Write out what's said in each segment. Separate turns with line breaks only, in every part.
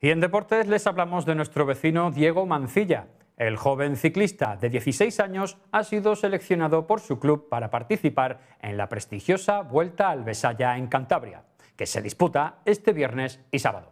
Y en deportes les hablamos de nuestro vecino Diego Mancilla. El joven ciclista de 16 años ha sido seleccionado por su club para participar en la prestigiosa Vuelta al Besaya en Cantabria, que se disputa este viernes y sábado.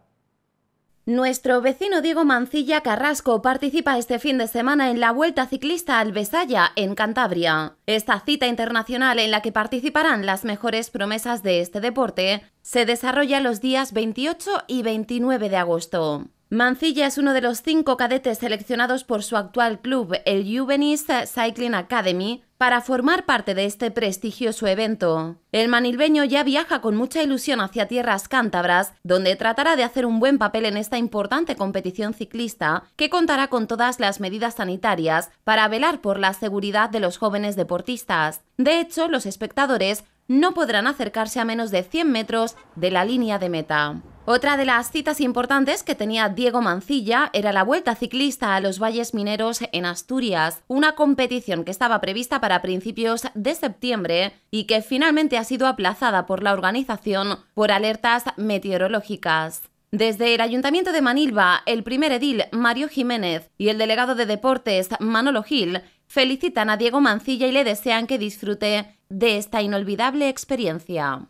Nuestro vecino Diego Mancilla Carrasco participa este fin de semana en la Vuelta Ciclista al Besaya, en Cantabria. Esta cita internacional en la que participarán las mejores promesas de este deporte se desarrolla los días 28 y 29 de agosto. Mancilla es uno de los cinco cadetes seleccionados por su actual club, el Juvenis Cycling Academy, para formar parte de este prestigioso evento, el manilbeño ya viaja con mucha ilusión hacia tierras cántabras, donde tratará de hacer un buen papel en esta importante competición ciclista que contará con todas las medidas sanitarias para velar por la seguridad de los jóvenes deportistas. De hecho, los espectadores no podrán acercarse a menos de 100 metros de la línea de meta. Otra de las citas importantes que tenía Diego Mancilla era la Vuelta Ciclista a los Valles Mineros en Asturias, una competición que estaba prevista para principios de septiembre y que finalmente ha sido aplazada por la organización por alertas meteorológicas. Desde el Ayuntamiento de Manilva, el primer edil Mario Jiménez y el delegado de Deportes Manolo Gil felicitan a Diego Mancilla y le desean que disfrute de esta inolvidable experiencia.